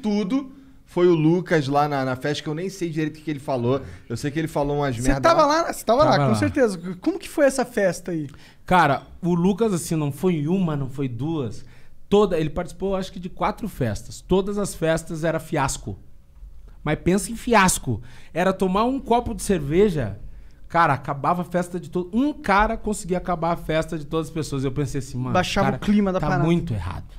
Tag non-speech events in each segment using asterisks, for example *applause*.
tudo foi o Lucas lá na, na, festa, que eu nem sei direito o que ele falou. Eu sei que ele falou umas merdas. Você tava lá, você tava, tava lá, com lá. certeza. Como que foi essa festa aí? Cara, o Lucas, assim, não foi uma, não foi duas. Toda, ele participou, acho que, de quatro festas. Todas as festas era fiasco. Mas pensa em fiasco. Era tomar um copo de cerveja. Cara, acabava a festa de todo. Um cara conseguia acabar a festa de todas as pessoas. Eu pensei assim, mano. Baixava cara, o clima da tá parada. Tá muito errado.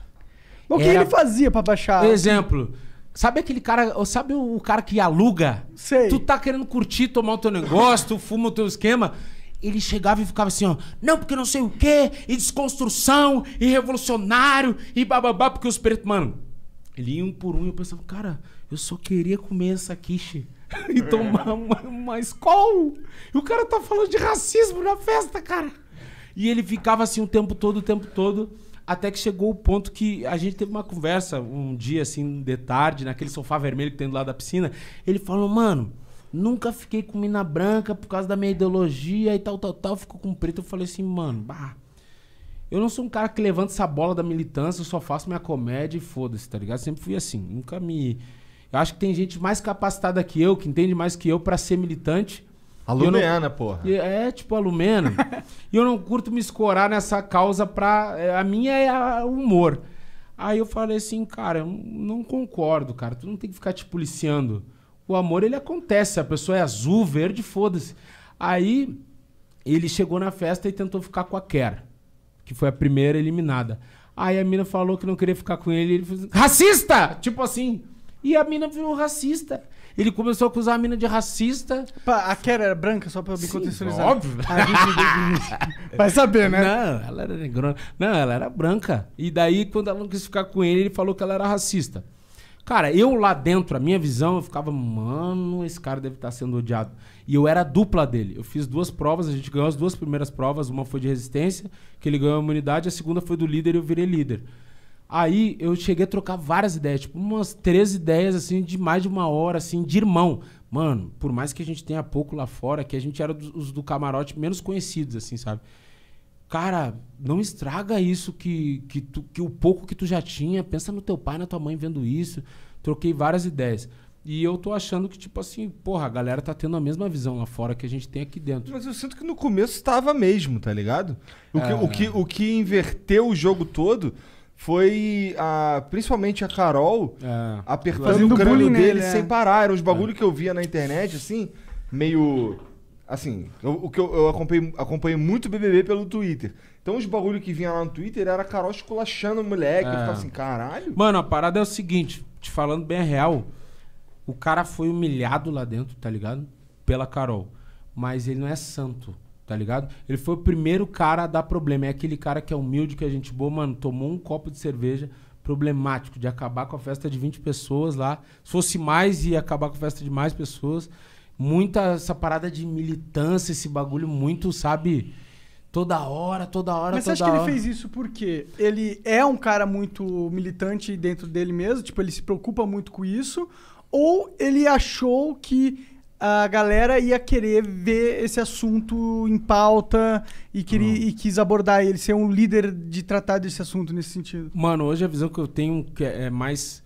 Mas o que Era- ele fazia pra baixar? Exemplo. Sabe aquele cara, sabe o cara que aluga? Sei. Tu tá querendo curtir, tomar o teu negócio, tu fuma o teu esquema. Ele chegava e ficava assim, ó, não, porque não sei o quê, e desconstrução, e revolucionário, e bababá, porque os pretos, mano, ele ia um por um e eu pensava, cara, eu só queria comer essa quiche *laughs* e tomar é. uma, uma escola. E o cara tá falando de racismo na festa, cara. E ele ficava assim o tempo todo, o tempo todo. Até que chegou o ponto que a gente teve uma conversa um dia, assim, de tarde, naquele sofá vermelho que tem do lado da piscina. Ele falou, mano, nunca fiquei com mina branca por causa da minha ideologia e tal, tal, tal. Ficou com preto. Eu falei assim, mano, bah. Eu não sou um cara que levanta essa bola da militância, eu só faço minha comédia e foda-se, tá ligado? Sempre fui assim. Nunca me. Eu acho que tem gente mais capacitada que eu, que entende mais que eu para ser militante a Lumena, não... porra. É, é, tipo a Lumena. *laughs* e eu não curto me escorar nessa causa pra. É, a minha é o humor. Aí eu falei assim, cara, eu não concordo, cara. Tu não tem que ficar te policiando. O amor, ele acontece. A pessoa é azul, verde, foda-se. Aí ele chegou na festa e tentou ficar com a Kerr, que foi a primeira eliminada. Aí a mina falou que não queria ficar com ele. Ele falou, racista! Tipo assim. E a mina virou racista. Ele começou a acusar a mina de racista. Pá, a Kera era branca, só pra me Sim, contextualizar. Óbvio. vai saber, né? Não, ela era negrona. Não, ela era branca. E daí, quando ela não quis ficar com ele, ele falou que ela era racista. Cara, eu lá dentro, a minha visão, eu ficava, mano, esse cara deve estar tá sendo odiado. E eu era a dupla dele. Eu fiz duas provas, a gente ganhou as duas primeiras provas. Uma foi de resistência, que ele ganhou a imunidade, a segunda foi do líder e eu virei líder. Aí eu cheguei a trocar várias ideias, tipo, umas três ideias, assim, de mais de uma hora, assim, de irmão. Mano, por mais que a gente tenha pouco lá fora, que a gente era dos, os do camarote menos conhecidos, assim, sabe? Cara, não estraga isso que, que, tu, que o pouco que tu já tinha. Pensa no teu pai, na tua mãe vendo isso. Troquei várias ideias. E eu tô achando que, tipo assim, porra, a galera tá tendo a mesma visão lá fora que a gente tem aqui dentro. Mas eu sinto que no começo estava mesmo, tá ligado? O, é... que, o, que, o que inverteu o jogo todo foi a, principalmente a Carol é. apertando Fazendo o crânio dele é. sem parar. eram os bagulhos é. que eu via na internet, assim, meio. Assim, eu, o que eu, eu acompanhei, acompanhei muito BBB pelo Twitter. Então os bagulhos que vinha lá no Twitter era a Carol esculachando o moleque. É. Eu ficava assim, caralho. Mano, a parada é o seguinte, te falando bem real, o cara foi humilhado lá dentro, tá ligado? Pela Carol. Mas ele não é santo tá ligado? Ele foi o primeiro cara a dar problema. É aquele cara que é humilde, que a é gente boa, mano, tomou um copo de cerveja problemático de acabar com a festa de 20 pessoas lá. Se fosse mais, ia acabar com a festa de mais pessoas. Muita essa parada de militância, esse bagulho muito, sabe? Toda hora, toda hora, Mas toda você acha que ele fez isso porque ele é um cara muito militante dentro dele mesmo? Tipo, ele se preocupa muito com isso? Ou ele achou que a galera ia querer ver esse assunto em pauta e, queria, uhum. e quis abordar ele, ser um líder de tratar desse assunto nesse sentido. Mano, hoje a visão que eu tenho que é mais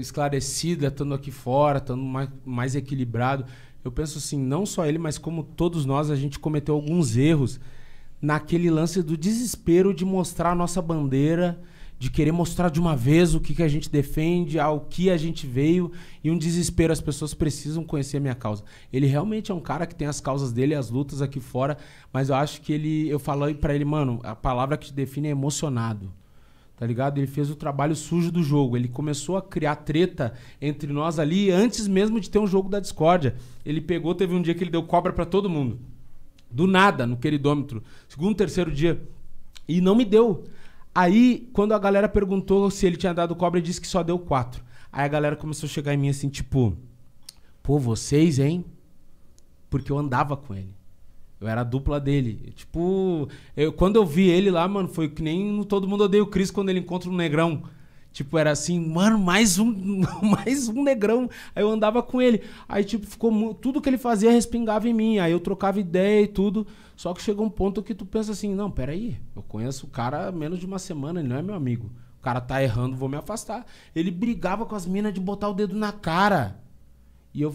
esclarecida, estando aqui fora, estando mais, mais equilibrado. Eu penso assim, não só ele, mas como todos nós, a gente cometeu alguns erros naquele lance do desespero de mostrar a nossa bandeira de querer mostrar de uma vez o que, que a gente defende, ao que a gente veio, e um desespero. As pessoas precisam conhecer a minha causa. Ele realmente é um cara que tem as causas dele, as lutas aqui fora, mas eu acho que ele. Eu falei para ele, mano, a palavra que te define é emocionado. Tá ligado? Ele fez o trabalho sujo do jogo. Ele começou a criar treta entre nós ali antes mesmo de ter um jogo da discórdia. Ele pegou, teve um dia que ele deu cobra para todo mundo. Do nada, no queridômetro. Segundo, terceiro dia. E não me deu. Aí, quando a galera perguntou se ele tinha dado cobra, ele disse que só deu quatro. Aí a galera começou a chegar em mim assim, tipo, pô, vocês, hein? Porque eu andava com ele. Eu era a dupla dele. Tipo, eu, quando eu vi ele lá, mano, foi que nem Todo Mundo Odeia o Chris quando ele encontra um negrão. Tipo, era assim, mano, mais um, *laughs* mais um negrão. Aí eu andava com ele. Aí, tipo, ficou tudo que ele fazia respingava em mim. Aí eu trocava ideia e tudo. Só que chegou um ponto que tu pensa assim, não, peraí, eu conheço o cara há menos de uma semana, ele não é meu amigo. O cara tá errando, vou me afastar. Ele brigava com as minas de botar o dedo na cara. E eu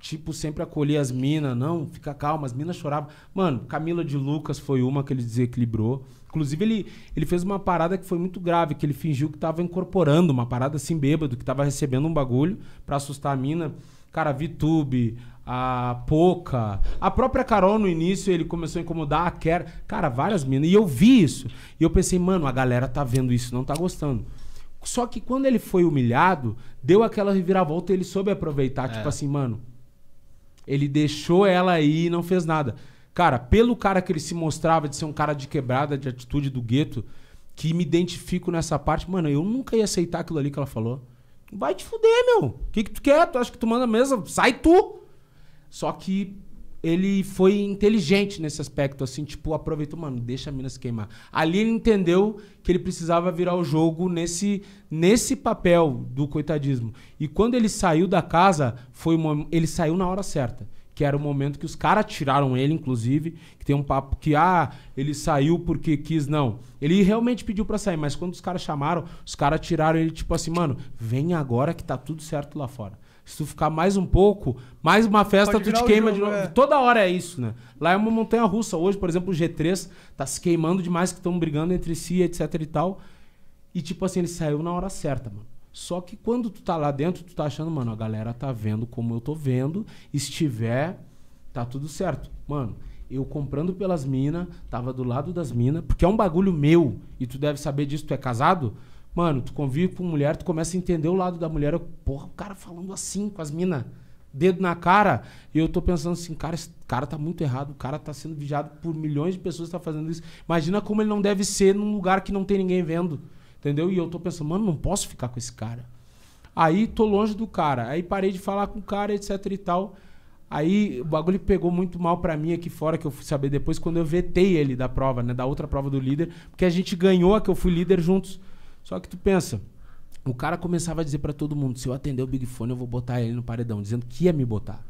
tipo, sempre acolher as minas, não, fica calma, as minas choravam. Mano, Camila de Lucas foi uma que ele desequilibrou. Inclusive, ele, ele fez uma parada que foi muito grave, que ele fingiu que tava incorporando uma parada assim bêbado, que tava recebendo um bagulho para assustar a mina. Cara, a VTube, a Poca, a própria Carol no início, ele começou a incomodar a Ker. Cara, várias minas. E eu vi isso. E eu pensei, mano, a galera tá vendo isso, não tá gostando. Só que quando ele foi humilhado, deu aquela reviravolta e ele soube aproveitar. É. Tipo assim, mano, ele deixou ela aí e não fez nada. Cara, pelo cara que ele se mostrava de ser um cara de quebrada, de atitude do gueto, que me identifico nessa parte, mano, eu nunca ia aceitar aquilo ali que ela falou. Vai te fuder, meu. O que, que tu quer? Tu acha que tu manda mesmo? Sai tu! Só que ele foi inteligente nesse aspecto, assim, tipo, aproveitou, mano, deixa a Minas queimar. Ali ele entendeu que ele precisava virar o jogo nesse, nesse papel do coitadismo. E quando ele saiu da casa, foi uma, ele saiu na hora certa. Que era o momento que os caras tiraram ele, inclusive. Que tem um papo que, ah, ele saiu porque quis, não. Ele realmente pediu para sair, mas quando os caras chamaram, os caras tiraram ele, tipo assim, mano, vem agora que tá tudo certo lá fora. Se tu ficar mais um pouco, mais uma festa, tu te queima jogo, de novo. É. Toda hora é isso, né? Lá é uma montanha russa. Hoje, por exemplo, o G3 tá se queimando demais, que estão brigando entre si, etc e tal. E tipo assim, ele saiu na hora certa, mano. Só que quando tu tá lá dentro, tu tá achando, mano, a galera tá vendo como eu tô vendo. Estiver, tá tudo certo. Mano, eu comprando pelas minas, tava do lado das minas, porque é um bagulho meu, e tu deve saber disso, tu é casado? Mano, tu convive com mulher, tu começa a entender o lado da mulher. Eu, porra, o cara falando assim com as minas, dedo na cara. E eu tô pensando assim, cara, esse cara tá muito errado. O cara tá sendo vigiado por milhões de pessoas que tá fazendo isso. Imagina como ele não deve ser num lugar que não tem ninguém vendo. Entendeu? E eu tô pensando, mano, não posso ficar com esse cara. Aí tô longe do cara. Aí parei de falar com o cara, etc e tal. Aí o bagulho pegou muito mal para mim aqui fora, que eu fui saber depois, quando eu vetei ele da prova, né? Da outra prova do líder, porque a gente ganhou a que eu fui líder juntos. Só que tu pensa, o cara começava a dizer para todo mundo: se eu atender o Big Fone, eu vou botar ele no paredão, dizendo que ia me botar.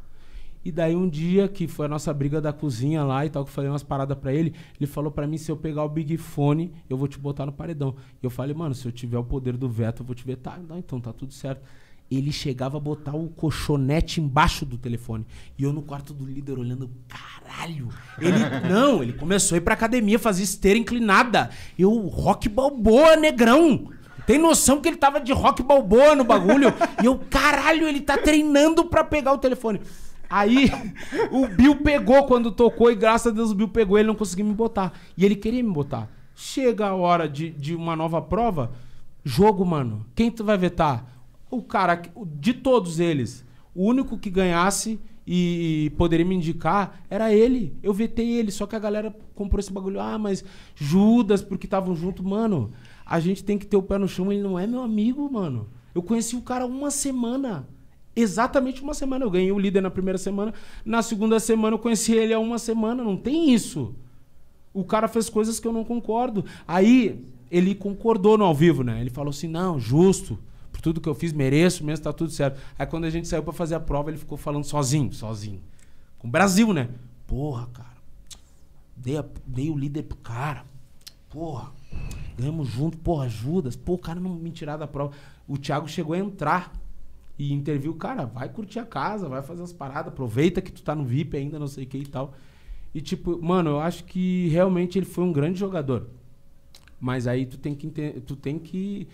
E daí um dia, que foi a nossa briga da cozinha lá e tal, que eu falei umas paradas para ele, ele falou para mim, se eu pegar o Big Fone, eu vou te botar no paredão. E eu falei, mano, se eu tiver o poder do veto, eu vou te vetar. Tá, então tá tudo certo ele chegava a botar o colchonete embaixo do telefone. E eu no quarto do líder olhando, caralho. Ele, *laughs* não, ele começou a ir pra academia, fazer esteira inclinada. E o rock balboa, negrão. Tem noção que ele tava de rock balboa no bagulho? E eu, caralho, ele tá treinando pra pegar o telefone. Aí o Bill pegou quando tocou e graças a Deus o Bill pegou, ele não conseguiu me botar. E ele queria me botar. Chega a hora de, de uma nova prova, jogo, mano. Quem tu vai vetar? o cara, de todos eles, o único que ganhasse e, poderia me indicar era ele. Eu vetei ele, só que a galera comprou esse bagulho. Ah, mas Judas, porque estavam junto. Mano, a gente tem que ter o pé no chão, ele não é meu amigo, mano. Eu conheci o cara uma semana. Exatamente uma semana. Eu ganhei o líder na primeira semana. Na segunda semana eu conheci ele há uma semana. Não tem isso. O cara fez coisas que eu não concordo. Aí ele concordou no ao vivo, né? Ele falou assim: não, justo por tudo que eu fiz, mereço mesmo, tá tudo certo. Aí quando a gente saiu para fazer a prova, ele ficou falando sozinho, sozinho. Com o Brasil, né? Porra, cara. Dei, a, dei o líder pro cara. Porra. Ganhamos junto, porra, Judas. Pô, o cara não me tirar da prova. O Thiago chegou a entrar e interviu. Cara, vai curtir a casa, vai fazer as paradas, aproveita que tu tá no VIP ainda, não sei o que e tal. E tipo, mano, eu acho que realmente ele foi um grande jogador. Mas aí tu tem que tu tem que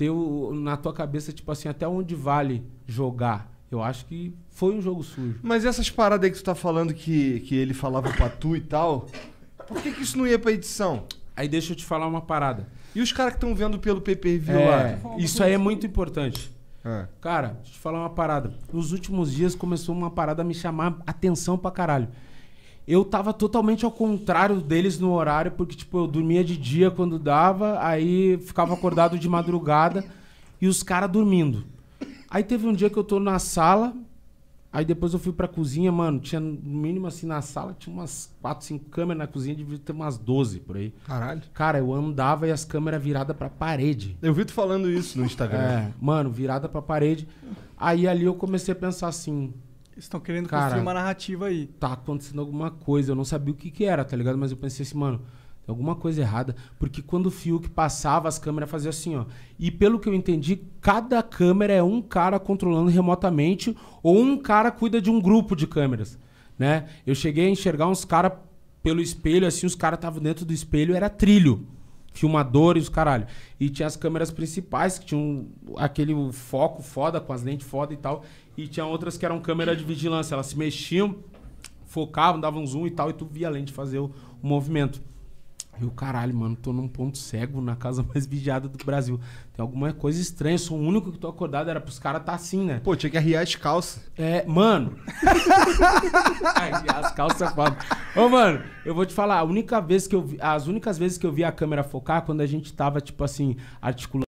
ter o, na tua cabeça, tipo assim, até onde vale jogar. Eu acho que foi um jogo sujo. Mas essas paradas aí que tu tá falando que, que ele falava pra tu e tal, por que, que isso não ia pra edição? Aí deixa eu te falar uma parada. E os caras que estão vendo pelo PPV é, lá? Isso aí é muito importante. É. Cara, deixa eu te falar uma parada. Nos últimos dias começou uma parada a me chamar atenção pra caralho eu tava totalmente ao contrário deles no horário, porque, tipo, eu dormia de dia quando dava, aí ficava acordado de madrugada e os caras dormindo. Aí teve um dia que eu tô na sala, aí depois eu fui pra cozinha, mano, tinha no mínimo assim na sala, tinha umas 4, 5 câmeras na cozinha, devia ter umas 12 por aí. Caralho. Cara, eu andava e as câmeras viradas pra parede. Eu vi tu falando isso no Instagram. É, mano, virada pra parede. Aí ali eu comecei a pensar assim, estão querendo Cara, construir uma narrativa aí. Tá acontecendo alguma coisa, eu não sabia o que, que era, tá ligado? Mas eu pensei assim, mano, tem alguma coisa errada. Porque quando o Fiuk passava, as câmeras faziam assim, ó. E pelo que eu entendi, cada câmera é um cara controlando remotamente ou um cara cuida de um grupo de câmeras, né? Eu cheguei a enxergar uns caras pelo espelho, assim, os caras estavam dentro do espelho, era trilho filmadores, caralho. E tinha as câmeras principais, que tinham aquele foco foda, com as lentes foda e tal. E tinha outras que eram câmeras de vigilância. Elas se mexiam, focavam, davam zoom e tal, e tu via a lente fazer o, o movimento. E o caralho, mano, tô num ponto cego na casa *laughs* mais vigiada do Brasil. Tem alguma coisa estranha, eu sou o único que tô acordado, era pros caras tá assim, né? Pô, tinha que arriar as calças. É, mano. *laughs* as calças é foda. Ô, mano, eu vou te falar, a única vez que eu vi, as únicas vezes que eu vi a câmera focar quando a gente tava, tipo assim, articulando.